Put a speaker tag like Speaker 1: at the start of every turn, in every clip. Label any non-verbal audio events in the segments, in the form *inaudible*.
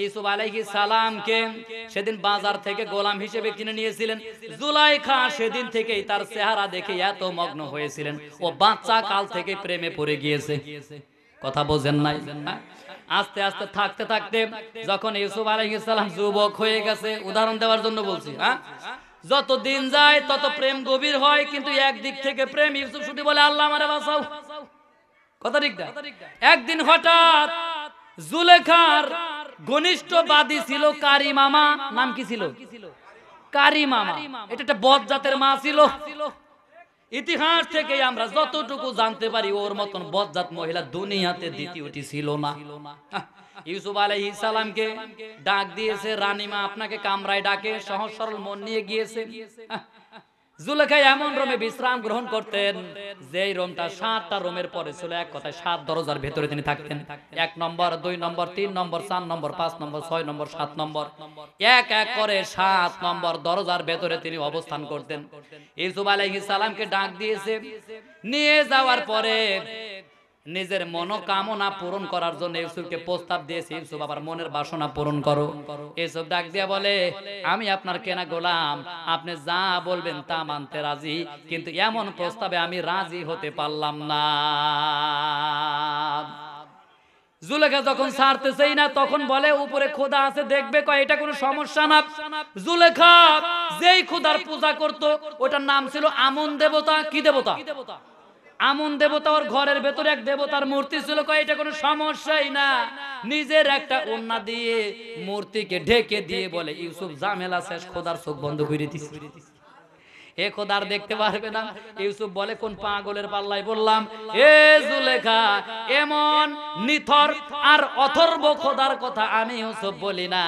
Speaker 1: ইসুফ আলাইহি সালামকে সেদিন বাজার থেকে গোলাম হিসেবে কিনে নিয়েছিলেন জুলাইখা সেদিন থেকেই তার চেহারা দেখে এত মগ্ন হয়েছিলেন ও বাচ্চা কাল থেকে প্রেমে পড়ে গিয়েছে কথা বোঝেন নাই আস্তে আস্তে থাকতে থাকতে যখন ইউসুফ সালাম যুবক হয়ে গেছে উদাহরণ দেওয়ার জন্য বলছি হ্যাঁ যত দিন যায় তত প্রেম গভীর হয় কিন্তু একদিক থেকে প্রেম ইউসুফ শুধু বলে আল্লাহ আমারে বাঁচাও কথা ঠিক না একদিন হঠাৎ জুলেখার ঘনিষ্ঠ বাদী ছিল কারি মামা নাম কি ছিল কারি মামা এটা একটা বদ জাতের মা ছিল ইতিহাস থেকে আমরা যতটুকু জানতে পারি ওর মতন বদজাত মহিলা দুনিয়াতে দ্বিতীয়টি ছিল না হ্যাঁ, ইউসুফ আলহ ইসালামকে ডাক দিয়েছে রানীমা আপনাকে কামরায় ডাকে সহজ সরল মন নিয়ে গিয়েছে হ্যাঁ, জুলেখাই এমন রোমে বিশ্রাম গ্রহণ করতেন যেই রোমটা সাতটা রোমের পরে ছিল এক কথায় সাত দরজার ভেতরে তিনি থাকতেন এক নম্বর দুই নম্বর তিন নম্বর চার নম্বর পাঁচ নম্বর ছয় নম্বর সাত নম্বর এক এক করে সাত নম্বর দরজার ভেতরে তিনি অবস্থান করতেন ইসুফ আলাইহিস সালামকে ডাক দিয়েছে নিয়ে যাওয়ার পরে নিজের মনোকামনা পূরণ করার জন্য ইউসুফকে প্রস্তাব দিয়েছে ইউসুফ আবার মনের বাসনা পূরণ করো ইউসুফ ডাক দিয়া বলে আমি আপনার কেনা গোলাম আপনি যা বলবেন তা মানতে রাজি কিন্তু এমন প্রস্তাবে আমি রাজি হতে পারলাম না জুলেখা যখন ছাড়তে চাই না তখন বলে উপরে খোদা আছে দেখবে কয় এটা কোনো সমস্যা না জুলেখা যেই খোদার পূজা করত ওটার নাম ছিল আমন দেবতা কি দেবতা আমন দেবতা ওর ঘরের ভেতরে এক দেবতার মূর্তি ছিল কয় এটা কোনো সমস্যাই না নিজের একটা ওন্না দিয়ে মূর্তিকে ঢেকে দিয়ে বলে ইউসুফ জামেলা শেষ খোদার চোখ বন্ধ করে দিছে এ খোদার দেখতে পারবে না ইউসুফ বলে কোন পাগলের পাল্লায় বললাম এ জুলেখা এমন নিথর আর অথর্ব খোদার কথা আমি ইউসুফ বলি না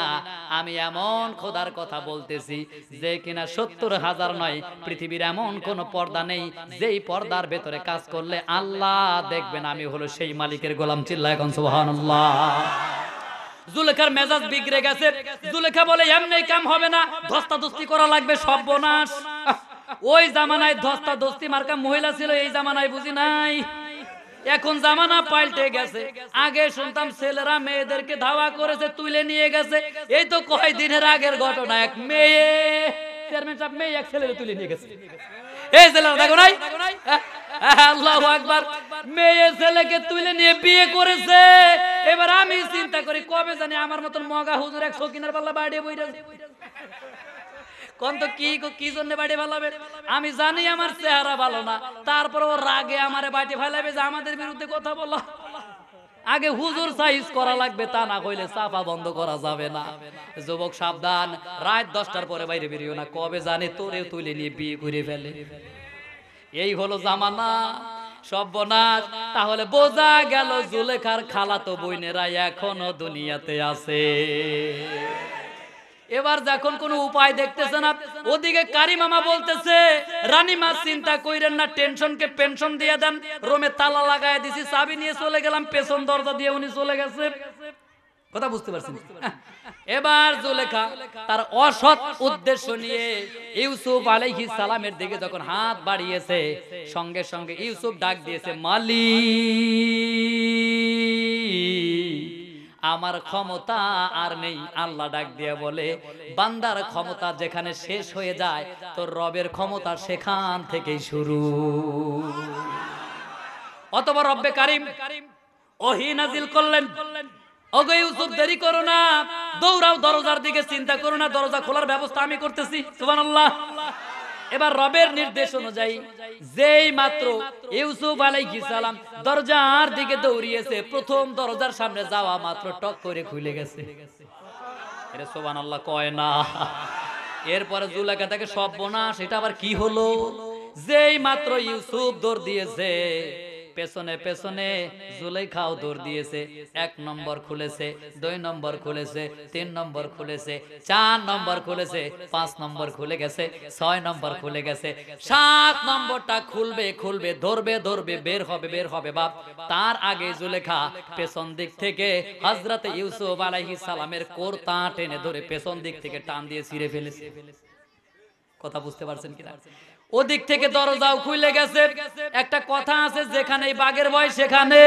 Speaker 1: আমি এমন খোদার কথা বলতেছি যে কিনা সত্তর হাজার নয় পৃথিবীর এমন কোন পর্দা নেই যেই পর্দার ভেতরে কাজ করলে আল্লাহ দেখবেন আমি হলো সেই মালিকের গোলাম চিল্লা এখন সুবহানাল্লাহ জুলেখার মেজাজ বিগড়ে গেছে জুলেখা বলে এমনি কাম হবে না ধস্তাধস্তি করা লাগবে সর্বনাশ ওই জামানায় ধস্তা দস্তি মার্কা মহিলা ছিল এই জামানায় বুঝি নাই এখন জামানা পাল্টে গেছে আগে শুনতাম ছেলেরা মেয়েদেরকে ধাওয়া করেছে তুলে নিয়ে গেছে এই তো কয়েকদিনের আগের ঘটনা এক মেয়ে চেয়ারম্যান সাহেব মেয়ে এক ছেলেরে তুলে নিয়ে গেছে এই ছেলেরা দেখো নাই আল্লাহু আকবার মেয়ে ছেলেকে তুলে নিয়ে বিয়ে করেছে এবার আমি চিন্তা করি কবে জানি আমার মতন মগা হুজুর এক সকিনার পাল্লা বাড়িয়ে বইরা কোন তো কি কি জন্য বাড়ি ফেলাবে আমি জানি আমার চেহারা ভালো না তারপর ও রাগে আমারে বাটি ফেলাবে যে আমাদের বিরুদ্ধে কথা বলো আগে হুজুর সাইজ করা লাগবে তা না হইলে চাপা বন্ধ করা যাবে না যুবক সাবধান রাত দশটার পরে বাইরে বেরিও না কবে জানে তোরে তুলে নিয়ে বিয়ে ঘুরে ফেলে এই হলো জামানা সর্বনাশ তাহলে বোঝা গেল জুলেখার খালাতো বইনেরা এখনো দুনিয়াতে আছে এবার যখন কোন উপায় দেখতেছে না ওদিকে কারি মামা বলতেছে রানী মা চিন্তা কইরেন না টেনশন কে পেনশন দিয়ে দেন রোমে তালা লাগাই দিছি চাবি নিয়ে চলে গেলাম পেছন দরজা দিয়ে উনি চলে গেছে কথা বুঝতে পারছেন এবার জুলেখা তার অসৎ উদ্দেশ্য নিয়ে ইউসুফ আলাইহিস সালামের দিকে যখন হাত বাড়িয়েছে সঙ্গে সঙ্গে ইউসুফ ডাক দিয়েছে মালিক আমার ক্ষমতা আর নেই আল্লাহ ডাক দিয়ে বলে বান্দার ক্ষমতা যেখানে শেষ হয়ে যায় তোর রবের ক্ষমতা সেখান থেকেই শুরু অথবা রব্বে কারিম ওহি নাজিল করলেন ওগো ইউসুফ দেরি করো না দৌড়াও দরজার দিকে চিন্তা করো না দরজা খোলার ব্যবস্থা আমি করতেছি সুবহানাল্লাহ এবার রবের নির্দেশ অনুযায়ী যেই মাত্র ইউসুফ আলাইহিস সালাম দরজার দিকে দৌড়িয়েছে প্রথম দরজার সামনে যাওয়া মাত্র টক করে খুলে গেছে এটা সুবহানাল্লাহ কয় না এরপরে জুলেখা তাকে সব বোনা সেটা আবার কি হলো যেই মাত্র ইউসুফ দৌড় দিয়েছে পেছনে পেছনে জুলেখাও দৌড় দিয়েছে এক নম্বর খুলেছে দুই নম্বর খুলেছে তিন নম্বর খুলেছে চার নম্বর খুলেছে পাঁচ নম্বর খুলে গেছে ছয় নম্বর খুলে গেছে সাত নম্বরটা খুলবে খুলবে ধরবে ধরবে বের হবে বের হবে বাপ তার আগে জুলেখা পেছন দিক থেকে হজরত ইউসুফ আলাইহিস সালামের কোরতা টেনে ধরে পেছন দিক থেকে টান দিয়ে ছিঁড়ে ফেলেছে কথা বুঝতে পারছেন কিনা ওদিক থেকে দরজাও খুলে গেছে একটা কথা আছে যেখানে বাঘের ভয় সেখানে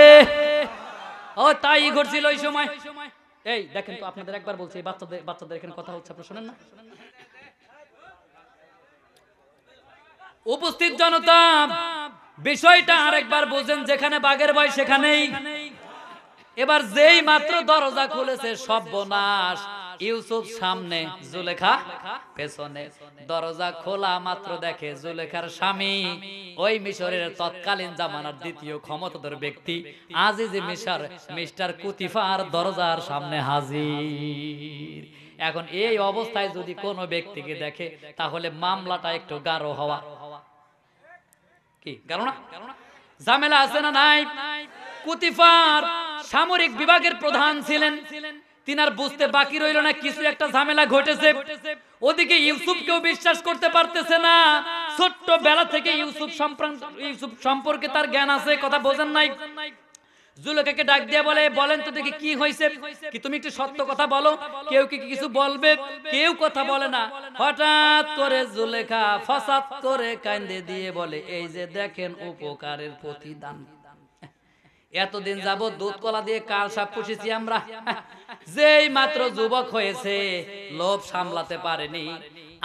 Speaker 1: ও তাই ঘটছিল ওই সময় এই দেখেন তো আপনাদের একবার বলছি বাচ্চাদের বাচ্চাদের এখানে কথা হচ্ছে আপনারা শোনেন না উপস্থিত জনতা বিষয়টা আরেকবার বোঝেন যেখানে বাগের ভয় সেখানেই এবার যেই মাত্র দরজা খুলেছে সর্বনাশ ইউসুফ সামনে জুলেখা পেছনে দরজা খোলা মাত্র দেখে জুলেখার স্বামী ওই মিশরের তৎকালীন জামানার দ্বিতীয় ক্ষমতাধর ব্যক্তি আজিজ মিশর মিস্টার কুতিফার দরজার সামনে হাজির এখন এই অবস্থায় যদি কোনো ব্যক্তিকে দেখে তাহলে মামলাটা একটু গাঢ় হওয়া কি গাঢ় না ঝামেলা আছে না নাই কুতিফার সামরিক বিভাগের প্রধান ছিলেন তিনি আর বুঝতে বাকি রইল না কিছু একটা ঝামেলা ঘটেছে ওদিকে ইউসুফ কেউ বিশ্বাস করতে পারতেছে না ছোট্ট বেলা থেকে ইউসুফ ইউসুফ সম্পর্কে তার জ্ঞান আছে কথা বোঝেন নাই জুলেখাকে ডাক দিয়ে বলে বলেন তো দেখি কি হয়েছে কি তুমি একটু সত্য কথা বলো কেউ কি কিছু বলবে কেউ কথা বলে না হঠাৎ করে জুলেখা ফসাত করে কান্দে দিয়ে বলে এই যে দেখেন উপকারের প্রতিদান এতদিন যাব দুধ কলা দিয়ে কাল সাপ পুষেছি আমরা *laughs* যেই মাত্র যুবক হয়েছে লোভ সামলাতে পারেনি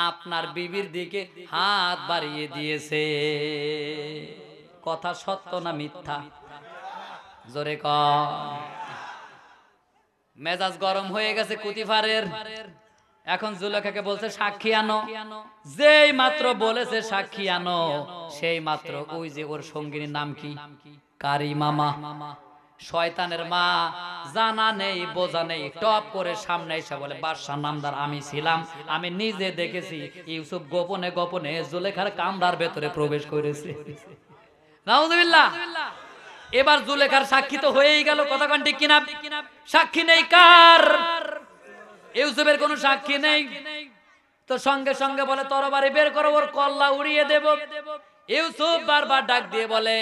Speaker 1: আপনার বিবির দিকে হাত বাড়িয়ে দিয়েছে কথা সত্য না মিথ্যা জোরে ক মেজাজ গরম হয়ে গেছে কুতিফারের এখন জুলেখাকে বলছে সাক্ষী আনো যেই মাত্র বলেছে সাক্ষী আনো সেই মাত্র ওই যে ওর সঙ্গিনীর নাম কি কারি মামা শয়তানের মা জানা নেই বোঝা নেই টপ করে সামনে এসে বলে বাদশাহ নামদার আমি ছিলাম আমি নিজে দেখেছি ইউসুফ গোপনে গোপনে জুলেখার কামরার ভেতরে প্রবেশ করেছে নাউজুবিল্লাহ এবার জুলেখার সাক্ষী তো হয়েই গেল কথা কন ঠিক কিনা সাক্ষী নেই কার ইউসুফের কোনো সাক্ষী নেই তো সঙ্গে সঙ্গে বলে তরবারি বের করো ওর কল্লা উড়িয়ে দেব ইউসুফ বারবার ডাক দিয়ে বলে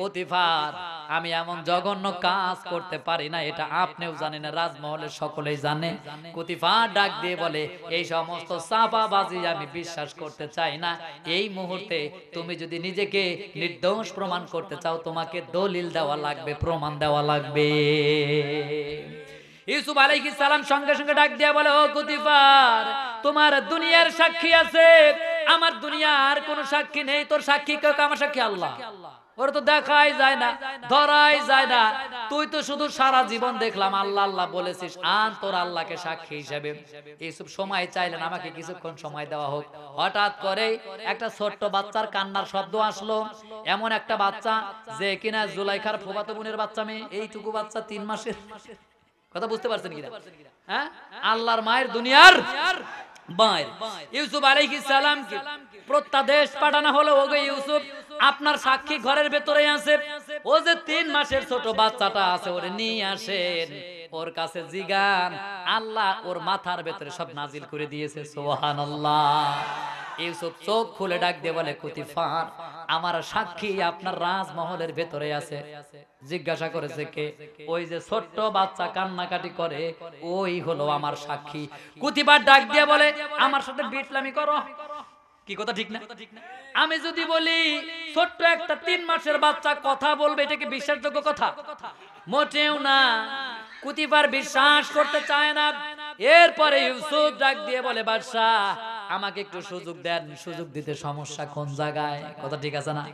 Speaker 1: কতিফার আমি এমন জঘন্য কাজ করতে পারি না এটা আপনিও জানেন রাজমহলের সকলেই জানে কুতিফার ডাক দিয়ে বলে এই সমস্ত চাপাবাজি আমি বিশ্বাস করতে চাই না এই মুহূর্তে তুমি যদি নিজেকে নির্দোষ প্রমাণ করতে চাও তোমাকে দলিল দেওয়া লাগবে প্রমাণ দেওয়া লাগবে ইউসুফ আলাইহিস সালাম সঙ্গে সঙ্গে ডাক দিয়ে বলে ও কতিফার তোমার দুনিয়ার সাক্ষী আছে আমার দুনিয়ার কোন সাক্ষী নেই তোর সাক্ষী কেউ আমার সাক্ষী আল্লাহ ওর তো দেখাই যায় না ধরাই যায় না তুই তো শুধু সারা জীবন দেখলাম আল্লাহ আল্লাহ বলেছিস আন তোর আল্লাহকে সাক্ষী হিসাবে এইসব সময় চাইলেন আমাকে কিছুক্ষণ সময় দেওয়া হোক হঠাৎ করে একটা ছোট্ট বাচ্চার কান্নার শব্দ আসলো এমন একটা বাচ্চা যে কিনা জুলাইখার ফোবাতো বোনের বাচ্চা মেয়ে এইটুকু বাচ্চা তিন মাসের কথা বুঝতে পারছেন কিনা হ্যাঁ আল্লাহর মায়ের দুনিয়ার বাইর ইউসুফ আলাইহিস সালাম সালামকে প্রত্যাদেশ পাঠানো হলো ও গো ইউসুফ আপনার সাক্ষী ঘরের ভেতরে আছে ও যে তিন মাসের ছোট বাচ্চাটা আছে ওরে নিয়ে আসেন ওর কাছে জিগান আল্লাহ ওর মাথার ভেতরে সব নাজিল করে দিয়েছে সুবহানাল্লাহ ইউসুফ চোখ খুলে ডাক দিয়ে বলে কুতিফার আমার সাক্ষী আপনার রাজমহলের ভেতরে আছে জিজ্ঞাসা করেছে কে ওই যে ছোট্ট বাচ্চা কান্নাকাটি করে ওই হলো আমার সাক্ষী কুতিবার ডাক দিয়ে বলে আমার সাথে বিটলামি করো কি কথা ঠিক না আমি যদি বলি ছোট্ট একটা তিন মাসের বাচ্চা কথা বলবে এটা কি বিশ্বাসযোগ্য কথা মোটেও না কুতিবার বিশ্বাস করতে চায় না এরপরে ইউসুফ ডাক দিয়ে বলে বাদশাহ আমাকে একটু সুযোগ দেন সুযোগ দিতে সমস্যা কোন জায়গায় কথা ঠিক আছে না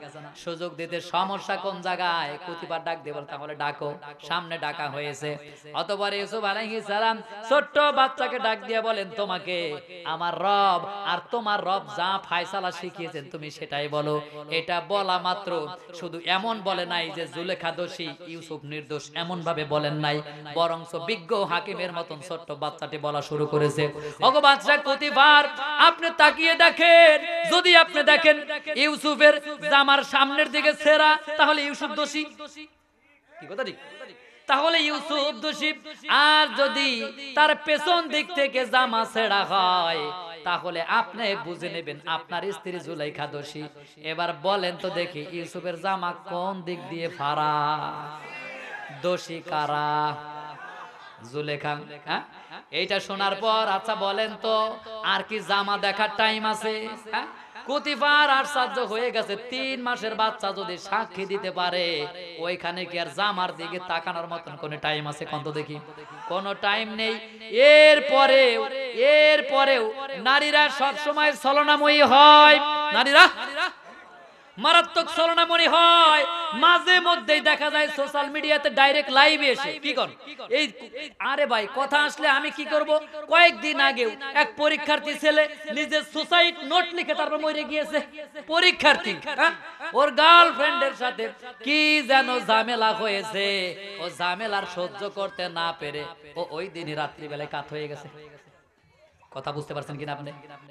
Speaker 1: সুযোগ দিতে সমস্যা কোন জায়গায় প্রতিবার ডাক দেবেন তাহলে ডাকো সামনে ডাকা হয়েছে অতবার ইউসুফ আলাইহিস সালাম ছোট্ট বাচ্চাকে ডাক দিয়ে বলেন তোমাকে আমার রব আর তোমার রব যা ফয়সালা শিখিয়েছেন তুমি সেটাই বলো এটা বলা মাত্র শুধু এমন বলে নাই যে জুলেখা দোষী ইউসুফ নির্দোষ এমন ভাবে বলেন নাই বরং বিজ্ঞ হাকিমের মতন ছোট্ট বাচ্চাটি বলা শুরু করেছে অগো বাচ্চা কতিবার আপনি তাকিয়ে দেখেন যদি আপনি দেখেন ইউসুফের জামার সামনের দিকে সেরা তাহলে ইউসুফ দোষী কি কথা ঠিক তাহলে ইউসুফ দোষী আর যদি তার পেছন দিক থেকে জামা ছেঁড়া হয় তাহলে আপনি বুঝে নেবেন আপনার স্ত্রী জুলাইখা দোষী এবার বলেন তো দেখি ইউসুফের জামা কোন দিক দিয়ে ফারা দোষী কারা জুলেখা হ্যাঁ এইটা শোনার পর আচ্ছা বলেন তো আর কি জামা দেখার টাইম আছে হ্যাঁ? হয়ে গেছে তিন মাসের বাচ্চা যদি সাক্ষী দিতে পারে ওইখানে কি আর জামার দিকে তাকানোর মতন কোনো টাইম আছে কত দেখি কোন টাইম নেই এরপরে এরপরেও নারীরা সবসময় সময় ছলনাময়ী হয় নারীরা মারাত্মক ছলনাময়ী হয় মাঝে মধ্যেই দেখা যায় সোশ্যাল মিডিয়াতে ডাইরেক্ট লাইভে এসে কি কর এই আরে ভাই কথা আসলে আমি কি করব কয়েকদিন আগে এক পরীক্ষার্থী ছেলে নিজের সুসাইড নোট লিখে তারপর মরে গিয়েছে পরীক্ষার্থী হ্যাঁ? ওর গার্লফ্রেন্ডের সাথে কি যেন ঝামেলা হয়েছে ও ঝামেলার সহ্য করতে না পেরে ও ওই দিনই রাত্রিবেলায় কাত হয়ে গেছে কথা বুঝতে পারছেন কিনা আপনি